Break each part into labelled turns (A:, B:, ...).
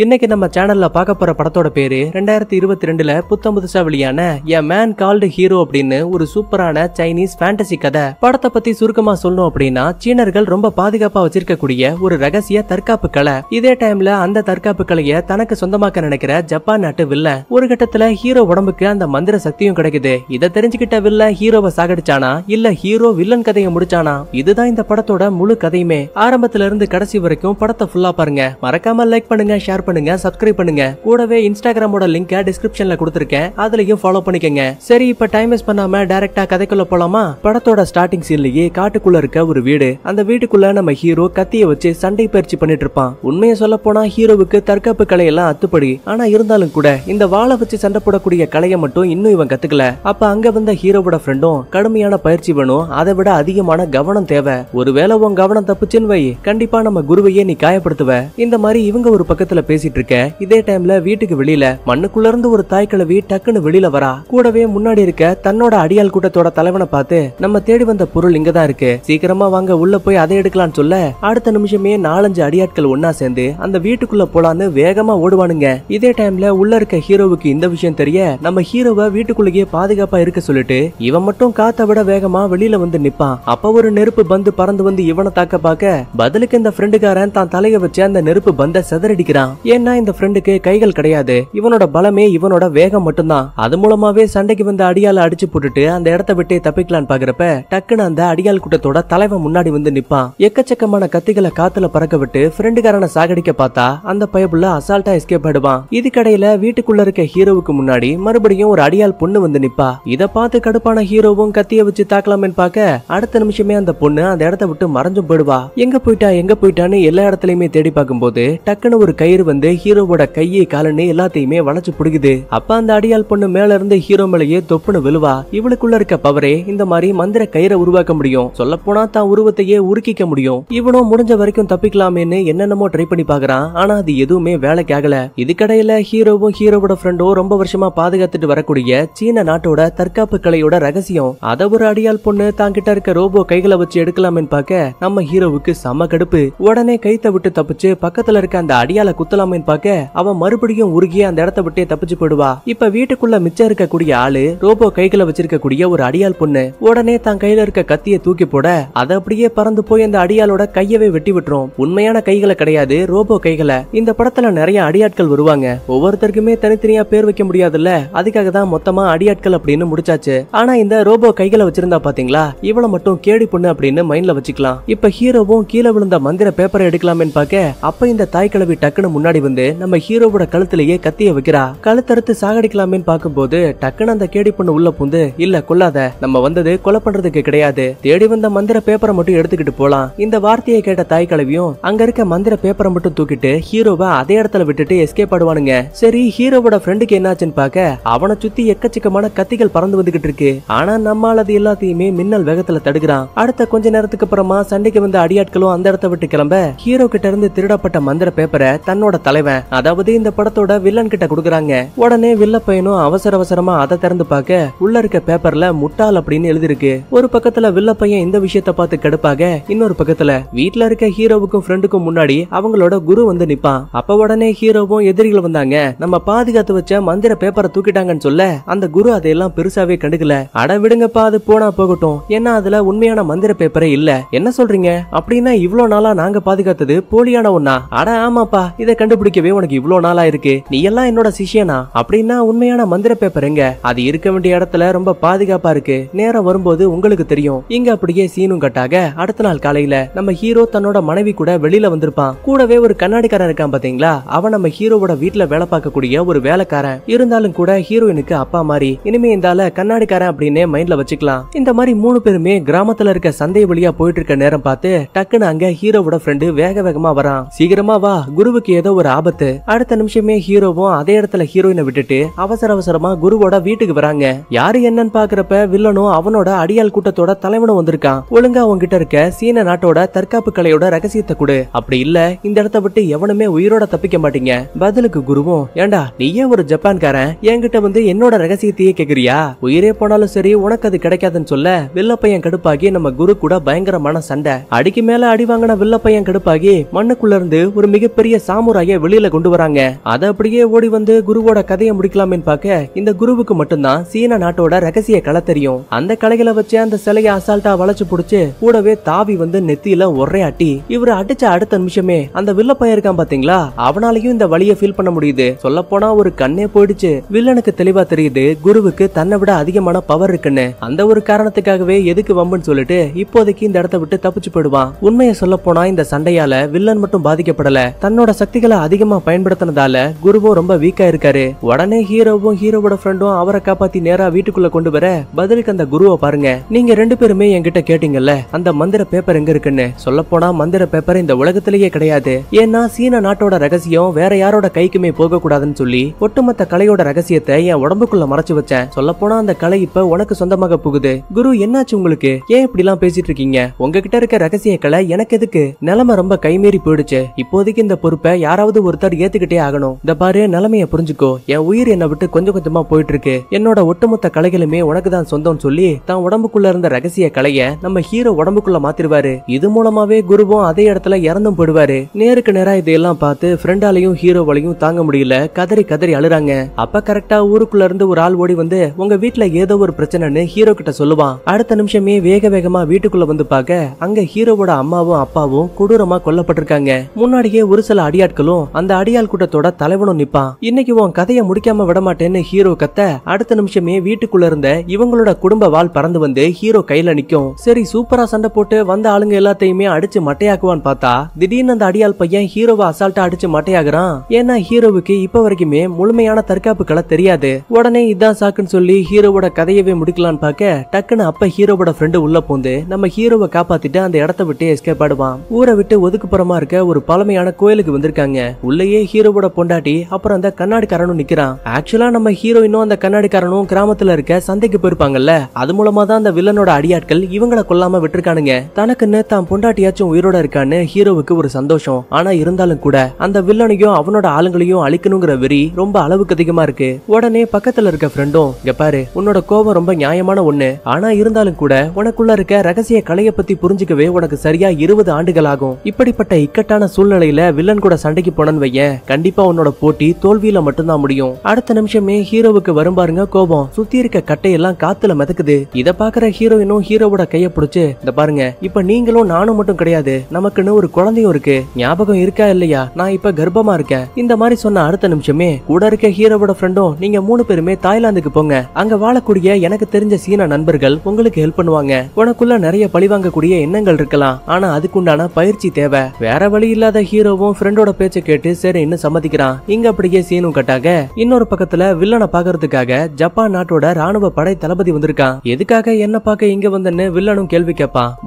A: இன்னைக்கு நம்ம சேனல்ல பார்க்க போற படத்தோட பேரு ரெண்டாயிரத்தி இருபத்தி ரெண்டுல புத்தம் புதுசா வெளியான எ மேன் கால்டு ஹீரோ அப்படின்னு ஒரு சூப்பரான சைனீஸ் ஃபேண்டசி கதை படத்தை பத்தி சுருக்கமா சொல்லணும் அப்படின்னா சீனர்கள் ரொம்ப பாதுகாப்பா வச்சிருக்கக்கூடிய ஒரு ரகசிய தற்காப்பு கலை இதே டைம்ல அந்த தற்காப்பு கலையை தனக்கு சொந்தமாக்க நினைக்கிற ஜப்பான் நாட்டு வில்ல ஒரு கட்டத்துல ஹீரோ உடம்புக்கு அந்த மந்திர சக்தியும் கிடைக்குது இதை தெரிஞ்சுக்கிட்ட வில்ல ஹீரோவை சாகடிச்சானா இல்ல ஹீரோ வில்லன் கதையை முடிச்சானா இதுதான் இந்த படத்தோட முழு கதையுமே ஆரம்பத்துல இருந்து கடைசி வரைக்கும் படத்தை ஃபுல்லா பாருங்க மறக்காம லைக் பண்ணுங்க ஷேர் ஷேர் பண்ணுங்க சப்ஸ்கிரைப் பண்ணுங்க கூடவே இன்ஸ்டாகிராமோட லிங்க டிஸ்கிரிப்ஷன்ல கொடுத்துருக்கேன் அதுலயும் ஃபாலோ பண்ணிக்கங்க சரி இப்ப டைம் வேஸ்ட் பண்ணாம டைரக்டா கதைக்குள்ள போலாமா படத்தோட ஸ்டார்டிங் சீன்லயே காட்டுக்குள்ள இருக்க ஒரு வீடு அந்த வீட்டுக்குள்ள நம்ம ஹீரோ கத்திய வச்சு சண்டை பயிற்சி பண்ணிட்டு இருப்பான் உண்மையை சொல்ல போனா ஹீரோவுக்கு தற்காப்பு கலை எல்லாம் அத்துப்படி ஆனா இருந்தாலும் கூட இந்த வாழை வச்சு சண்டை போடக்கூடிய கலையை மட்டும் இன்னும் இவன் கத்துக்கல அப்ப அங்க வந்த ஹீரோவோட ஃப்ரெண்டும் கடுமையான பயிற்சி வேணும் அதை விட அதிகமான கவனம் தேவை ஒருவேளை உன் கவனம் தப்புச்சுன்னு வை கண்டிப்பா நம்ம குருவையே நீ காயப்படுத்துவ இந்த மாதிரி இவங்க ஒரு பக்கத்துல பேசிட்டு இருக்க இதே டைம்ல வீட்டுக்கு வெளியில மண்ணுக்குள்ள இருந்து ஒரு தாய் கிழவி டக்குன்னு வெளியில வரா கூடவே முன்னாடி இருக்க தன்னோட அடியால் கூட்டத்தோட தலைவனை பார்த்து நம்ம தேடி வந்த பொருள் இங்கதான் இருக்கு சீக்கிரமா வாங்க உள்ள போய் அதை எடுக்கலாம்னு சொல்ல அடுத்த நிமிஷமே நாலஞ்சு அடியாட்கள் ஒன்னா சேர்ந்து அந்த வீட்டுக்குள்ள போலான்னு வேகமா ஓடுவானுங்க இதே டைம்ல உள்ள இருக்க ஹீரோவுக்கு இந்த விஷயம் தெரிய நம்ம ஹீரோவை வீட்டுக்குள்ளேயே பாதுகாப்பா இருக்க சொல்லிட்டு இவன் மட்டும் காத்த விட வேகமா வெளியில வந்து நிப்பான் அப்ப ஒரு நெருப்பு பந்து பறந்து வந்து இவனை தாக்க பார்க்க பதிலுக்கு இந்த ஃப்ரெண்டுக்காரன் தான் தலையை வச்சு அந்த நெருப்பு பந்த செதறடிக்கிறான் ஏன்னா இந்த ஃப்ரெண்டுக்கு கைகள் கிடையாது இவனோட பலமே இவனோட வேகம் மட்டும்தான் அது மூலமாவே சண்டைக்கு வந்த அடியால அடிச்சு போட்டுட்டு அந்த இடத்த விட்டு தப்பிக்கலான் பாக்குறப்ப டக்குன்னு அந்த அடியால் கூட்டத்தோட தலைவன் முன்னாடி வந்து நிப்பான் எக்கச்சக்கமான கத்திகளை காத்துல பறக்க விட்டு ஃப்ரெண்டுக்காரன சாகடிக்க பார்த்தா அந்த பயபுள்ள அசால்ட்டா எஸ்கேப் ஆயிடுவான் இதுக்கடையில வீட்டுக்குள்ள இருக்க ஹீரோவுக்கு முன்னாடி மறுபடியும் ஒரு அடியால் பொண்ணு வந்து நிப்பா இத பார்த்து கடுப்பான ஹீரோவும் கத்திய வச்சு தாக்கலாமேன்னு பார்க்க அடுத்த நிமிஷமே அந்த பொண்ணு அந்த இடத்த விட்டு மறைஞ்சும் போயிடுவா எங்க போயிட்டா எங்க போயிட்டான்னு எல்லா இடத்துலயுமே தேடி பார்க்கும்போது டக்குன்னு ஒரு கயிறு வந்து ஹீரோவோட கையை காலனி எல்லாத்தையுமே வளைச்சு பிடிக்குது அப்ப அந்த அடியால் பொண்ணு மேல இருந்து ஹீரோ மேலேயே தொப்புன்னு விழுவா இவளுக்குள்ள இருக்க பவரே இந்த மாதிரி மந்திர கயிறை உருவாக்க முடியும் சொல்ல போனா தான் உருவத்தையே உருக்கிக்க முடியும் இவனும் முடிஞ்ச வரைக்கும் தப்பிக்கலாமேன்னு என்னென்னமோ ட்ரை பண்ணி பாக்குறான் ஆனா அது எதுவுமே வேலைக்கு ஆகல இதுக்கடையில ஹீரோவும் ஹீரோவோட ஃப்ரெண்டும் ரொம்ப வருஷமா பாதுகாத்துட்டு வரக்கூடிய சீன நாட்டோட தற்காப்பு கலையோட ரகசியம் அத ஒரு அடியால் பொண்ணு தாங்கிட்ட இருக்க ரோபோ கைகளை வச்சு எடுக்கலாம்னு பாக்க நம்ம ஹீரோவுக்கு சம கடுப்பு உடனே கைத்த விட்டு தப்பிச்சு பக்கத்துல இருக்க அந்த அடியால குத்தலாம் தப்பிக்கலாமேன்னு பார்க்க அவன் மறுபடியும் உருகிய அந்த இடத்த விட்டே தப்பிச்சு போயிடுவா இப்ப வீட்டுக்குள்ள மிச்சம் இருக்கக்கூடிய ஆளு ரோபோ கைகளை வச்சிருக்கக்கூடிய ஒரு அடியால் பொண்ணு உடனே தான் கையில இருக்க கத்திய தூக்கி போட அதை அப்படியே பறந்து போய் அந்த அடியாலோட கையவே வெட்டி விட்டுரும் உண்மையான கைகளை கிடையாது ரோபோ கைகளை இந்த படத்துல நிறைய அடியாட்கள் வருவாங்க ஒவ்வொருத்தருக்குமே தனித்தனியா பேர் வைக்க முடியாதுல்ல அதுக்காக தான் மொத்தமா அடியாட்கள் அப்படின்னு முடிச்சாச்சு ஆனா இந்த ரோபோ கைகளை வச்சிருந்தா பாத்தீங்களா இவள மட்டும் கேடி பொண்ணு அப்படின்னு மைண்ட்ல வச்சுக்கலாம் இப்ப ஹீரோவும் கீழே விழுந்த மந்திர பேப்பரை எடுக்கலாமேன்னு பார்க்க அப்ப இந்த தாய் கிழவி டக்குன்னு முன்னாடி முன்னாடி வந்து நம்ம ஹீரோவோட கழுத்திலேயே கத்திய வைக்கிறா கழுத்தறுத்து சாகடிக்கலாமேன்னு பார்க்கும்போது டக்குன்னு அந்த கேடி பொண்ணு உள்ள பூந்து இல்ல கொல்லாத நம்ம வந்தது கொலை பண்றதுக்கு கிடையாது தேடி வந்த மந்திர பேப்பரை மட்டும் எடுத்துக்கிட்டு போலாம் இந்த வார்த்தையை கேட்ட தாய் கழுவியும் அங்க இருக்க மந்திர பேப்பரை மட்டும் தூக்கிட்டு ஹீரோவை அதே இடத்துல விட்டுட்டு எஸ்கேப் பாடுவானுங்க சரி ஹீரோவோட ஃப்ரெண்டுக்கு என்னாச்சுன்னு பார்க்க அவனை சுத்தி எக்கச்சக்கமான கத்திகள் பறந்து வந்துகிட்டு இருக்கு ஆனா நம்மால் அது எல்லாத்தையுமே மின்னல் வேகத்துல தடுக்கிறான் அடுத்த கொஞ்ச நேரத்துக்கு அப்புறமா சண்டைக்கு வந்த அடியாட்களும் அந்த இடத்த விட்டு கிளம்ப ஹீரோ கிட்ட இருந்து திருடப்பட்ட மந்திர பேப்பரை தன்னோட தலைவன் அதாவது இந்த படத்தோட வில்லன் கிட்ட கொடுக்குறாங்க உடனே வில்ல பையனும் அவசர அவசரமா அதை திறந்து பார்க்க உள்ள இருக்க பேப்பர்ல முட்டாள் அப்படின்னு எழுதிருக்கு ஒரு பக்கத்துல வில்ல பையன் இந்த விஷயத்த பார்த்து கடுப்பாக இன்னொரு பக்கத்துல வீட்டுல இருக்க ஹீரோவுக்கும் ஃப்ரெண்டுக்கும் முன்னாடி அவங்களோட குரு வந்து நிப்பான் அப்ப உடனே ஹீரோவும் எதிரிகள் வந்தாங்க நம்ம பாதுகாத்து வச்ச மந்திர பேப்பரை தூக்கிட்டாங்கன்னு சொல்ல அந்த குரு அதையெல்லாம் பெருசாவே கண்டுக்கல அட விடுங்கப்பா அது போனா போகட்டும் ஏன்னா அதுல உண்மையான மந்திர பேப்பரே இல்ல என்ன சொல்றீங்க அப்படின்னா இவ்வளவு நாளா நாங்க பாதுகாத்தது போலியான ஒன்னா அட ஆமாப்பா இதை கண்டுபிடிக்கவே உனக்கு இவ்வளோ நாளா இருக்கு நீ எல்லாம் என்னோட சிஷியனா அப்படின்னா உண்மையான மந்திர பேப்பர் எங்க அது இருக்க வேண்டிய இடத்துல ரொம்ப பாதுகாப்பா இருக்கு நேரம் வரும்போது உங்களுக்கு தெரியும் இங்க அப்படியே சீனும் கட்டாக அடுத்த நாள் காலையில நம்ம ஹீரோ தன்னோட மனைவி கூட வெளியில வந்திருப்பான் கூடவே ஒரு கண்ணாடிக்காரன் இருக்கான் பாத்தீங்களா அவன் நம்ம ஹீரோவோட வீட்டுல வேலை பார்க்கக்கூடிய ஒரு வேலைக்காரன் இருந்தாலும் கூட ஹீரோயினுக்கு அப்பா மாதிரி இனிமே இருந்தால கண்ணாடிக்காரன் அப்படின்னு மைண்ட்ல வச்சுக்கலாம் இந்த மாதிரி மூணு பேருமே கிராமத்துல இருக்க சந்தை வழியா போயிட்டு இருக்க நேரம் பார்த்து டக்குன்னு அங்க ஹீரோவோட ஃப்ரெண்டு வேக வேகமா வரான் சீக்கிரமா வா குருவுக்கு ஏதோ ஏதோ ஒரு ஆபத்து அடுத்த நிமிஷமே ஹீரோவும் அதே இடத்துல ஹீரோயினை விட்டுட்டு அவசர அவசரமா குருவோட வீட்டுக்கு வராங்க யாரு என்னன்னு பாக்குறப்ப வில்லனும் அவனோட அடியால் கூட்டத்தோட தலைவனும் வந்திருக்கான் ஒழுங்கா உங்ககிட்ட இருக்க சீன நாட்டோட தற்காப்பு கலையோட ரகசியத்தை கொடு அப்படி இல்ல இந்த இடத்த விட்டு எவனுமே உயிரோட தப்பிக்க மாட்டீங்க பதிலுக்கு குருவும் ஏண்டா நீயே ஒரு ஜப்பான்காரன் என்கிட்ட வந்து என்னோட ரகசியத்தையே கேக்குறியா உயிரே போனாலும் சரி உனக்கு அது கிடைக்காதுன்னு சொல்ல வில்லப்பையன் கடுப்பாகி நம்ம குரு கூட பயங்கரமான சண்டை அடிக்கு மேல அடி வாங்கின வில்லப்பையன் கடுப்பாகி மண்ணுக்குள்ள இருந்து ஒரு மிகப்பெரிய சாமுராய் குருநாய வெளியில கொண்டு வராங்க அத அப்படியே ஓடி வந்து குருவோட கதையை முடிக்கலாமே பார்க்க இந்த குருவுக்கு மட்டும்தான் சீன நாட்டோட ரகசிய கலை தெரியும் அந்த கலைகளை வச்சு அந்த சிலையை அசால்ட்டா வளைச்சு புடிச்சு கூடவே தாவி வந்து நெத்தியில ஒரே அட்டி இவர் அடிச்ச அடுத்த நிமிஷமே அந்த வில்ல பையன் இருக்கான் பாத்தீங்களா அவனாலையும் இந்த வழியை ஃபீல் பண்ண முடியுது சொல்ல போனா ஒரு கண்ணே போயிடுச்சு வில்லனுக்கு தெளிவா தெரியுது குருவுக்கு தன்னை விட அதிகமான பவர் இருக்குன்னு அந்த ஒரு காரணத்துக்காகவே எதுக்கு வம்புன்னு சொல்லிட்டு இப்போதைக்கு இந்த இடத்த விட்டு தப்பிச்சு போயிடுவான் உண்மையை சொல்ல போனா இந்த சண்டையால வில்லன் மட்டும் பாதிக்கப்படல தன்னோட சக்திகளை ஆட்களை அதிகமா பயன்படுத்தினதால குருவும் ரொம்ப வீக்கா இருக்காரு உடனே ஹீரோவும் ஹீரோவோட ஃப்ரெண்டும் அவரை காப்பாத்தி நேரா வீட்டுக்குள்ள கொண்டு வர பதிலுக்கு அந்த குருவை பாருங்க நீங்க ரெண்டு பேருமே என்கிட்ட கேட்டீங்கல்ல அந்த மந்திர பேப்பர் எங்க இருக்குன்னு சொல்ல போனா மந்திர பேப்பர் இந்த உலகத்திலேயே கிடையாது ஏன்னா சீன நாட்டோட ரகசியம் வேற யாரோட கைக்குமே போக கூடாதுன்னு சொல்லி ஒட்டுமொத்த கலையோட ரகசியத்தை என் உடம்புக்குள்ள மறைச்சு வச்சேன் சொல்ல போனா அந்த கலை இப்ப உனக்கு சொந்தமாக போகுது குரு என்னாச்சு உங்களுக்கு ஏன் இப்படி எல்லாம் பேசிட்டு இருக்கீங்க உங்ககிட்ட இருக்க ரகசிய கலை எனக்கு எதுக்கு நிலைமை ரொம்ப கைமீறி போயிடுச்சு இப்போதைக்கு இந்த பொறுப்பை யாரா யாராவது ஒருத்தர் ஏத்துக்கிட்டே ஆகணும் இந்த பாரு நிலைமைய புரிஞ்சுக்கோ என் உயிர் என்னை விட்டு கொஞ்சம் கொஞ்சமா போயிட்டு இருக்கு என்னோட ஒட்டுமொத்த கலைகளுமே உனக்கு தான் சொந்தம்னு சொல்லி தான் உடம்புக்குள்ள இருந்த ரகசிய கலைய நம்ம ஹீரோ உடம்புக்குள்ள மாத்திருவாரு இது மூலமாவே குருவும் அதே இடத்துல இறந்தும் போடுவாரு நேருக்கு நேரா இதையெல்லாம் பார்த்து ஃப்ரெண்டாலையும் ஹீரோவாலையும் தாங்க முடியல கதறி கதறி அழுறாங்க அப்ப கரெக்டா ஊருக்குள்ள இருந்து ஒரு ஆள் ஓடி வந்து உங்க வீட்டுல ஏதோ ஒரு பிரச்சனைன்னு ஹீரோ கிட்ட சொல்லுவான் அடுத்த நிமிஷமே வேக வேகமா வீட்டுக்குள்ள வந்து பார்க்க அங்க ஹீரோவோட அம்மாவும் அப்பாவும் கொடூரமா கொல்லப்பட்டிருக்காங்க முன்னாடியே ஒரு சில அடியாட்களும் போதும் அந்த அடியால் கூட்டத்தோட தலைவனும் நிப்பான் இன்னைக்கு உன் கதையை முடிக்காம விடமாட்டேன்னு ஹீரோ கத்த அடுத்த நிமிஷமே வீட்டுக்குள்ள இருந்த இவங்களோட குடும்ப வாழ் பறந்து வந்து ஹீரோ கையில நிக்கும் சரி சூப்பரா சண்டை போட்டு வந்த ஆளுங்க எல்லாத்தையுமே அடிச்சு மட்டையாக்குவான்னு பார்த்தா திடீர்னு அந்த அடியால் பையன் ஹீரோவை அசால்ட்டா அடிச்சு மட்டையாகிறான் ஏன்னா ஹீரோவுக்கு இப்ப வரைக்குமே முழுமையான தற்காப்பு கலை தெரியாது உடனே இதான் சாக்குன்னு சொல்லி ஹீரோவோட கதையவே முடிக்கலான்னு பாக்க டக்குன்னு அப்ப ஹீரோவோட ஃப்ரெண்டு உள்ள போந்து நம்ம ஹீரோவை காப்பாத்திட்டு அந்த இடத்த விட்டு எஸ்கேப் ஆடுவான் ஊரை விட்டு ஒதுக்குப்புறமா இருக்க ஒரு பழமையான கோயிலுக்கு வந்திருக்காங்க உள்ளயே உள்ளேயே ஹீரோவோட பொண்டாட்டி அப்புறம் அந்த கண்ணாடிக்காரனும் நிக்கிறான் ஆக்சுவலா நம்ம ஹீரோயினும் அந்த கண்ணாடிக்காரனும் கிராமத்துல இருக்க சந்தைக்கு போயிருப்பாங்கல்ல அது மூலமா தான் அந்த வில்லனோட அடியாட்கள் இவங்களை கொல்லாம விட்டுருக்கானுங்க தனக்குன்னு தான் பொண்டாட்டியாச்சும் உயிரோட இருக்கான்னு ஹீரோவுக்கு ஒரு சந்தோஷம் ஆனா இருந்தாலும் கூட அந்த வில்லனையும் அவனோட ஆளுங்களையும் அழிக்கணுங்கிற வெறி ரொம்ப அளவுக்கு அதிகமா இருக்கு உடனே பக்கத்துல இருக்க ஃப்ரெண்டும் பாரு உன்னோட கோபம் ரொம்ப நியாயமான ஒண்ணு ஆனா இருந்தாலும் கூட உனக்குள்ள இருக்க ரகசிய கலைய பத்தி புரிஞ்சுக்கவே உனக்கு சரியா இருபது ஆண்டுகள் ஆகும் இப்படிப்பட்ட இக்கட்டான சூழ்நிலையில வில்லன் கூட சண்டைக்கு போனன்னு வையன் கண்டிப்பா உன்னோட போட்டி தோல்வியில மட்டும்தான் முடியும் அடுத்த நிமிஷமே ஹீரோவுக்கு வரும் பாருங்க கோபம் சுத்தி இருக்க கட்டையெல்லாம் காத்துல மிதக்குது இத பாக்குற ஹீரோயினும் ஹீரோவோட கைய பிடிச்சு இந்த பாருங்க இப்ப நீங்களும் நானும் மட்டும் கிடையாது நமக்குன்னு ஒரு குழந்தையும் இருக்கு ஞாபகம் இருக்கா இல்லையா நான் இப்ப கர்ப்பமா இருக்கேன் இந்த மாதிரி சொன்ன அடுத்த நிமிஷமே கூட இருக்க ஹீரோவோட ஃப்ரெண்டும் நீங்க மூணு பேருமே தாய்லாந்துக்கு போங்க அங்க வாழக்கூடிய எனக்கு தெரிஞ்ச சீன நண்பர்கள் உங்களுக்கு ஹெல்ப் பண்ணுவாங்க உனக்குள்ள நிறைய பழி வாங்கக்கூடிய எண்ணங்கள் இருக்கலாம் ஆனா அதுக்குண்டான பயிற்சி தேவை வேற வழி இல்லாத ஹீரோவும் ஃப்ரெண்டோட பேச்சு கேட்டு சம்மதிக்கிறான் இங்க அப்படியே சீனும் கட்டாக இன்னொரு பக்கத்துல வில்லனை பாக்குறதுக்காக ஜப்பான் நாட்டோட ராணுவ படை தளபதி வந்திருக்கான் எதுக்காக என்ன பார்க்க இங்க வந்தன்னு வில்லனும் கேள்வி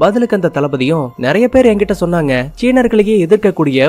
A: பதிலுக்கு அந்த தளபதியும் நிறைய பேர் என்கிட்ட சொன்னாங்க சீனர்களையே